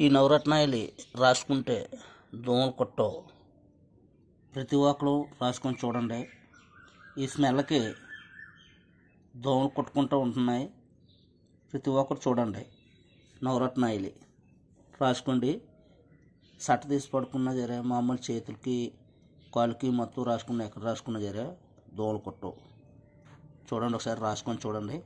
ఈ నవరత్నాయలు రాసుకుంటే దోమలు కొట్టవు ప్రతి ఒక్కరు రాసుకొని చూడండి ఈ స్మెల్కి దోమలు కొట్టుకుంటూ ఉంటున్నాయి ప్రతి ఒక్కరు చూడండి నవరత్నాయలు రాసుకోండి సట్ట తీసి పడుకున్నా జరే మామూలు చేతులకి కాలుకి మొత్తం రాసుకున్నా ఎక్కడ రాసుకున్నా జరే దోమలు కొట్టవు చూడండి ఒకసారి రాసుకొని చూడండి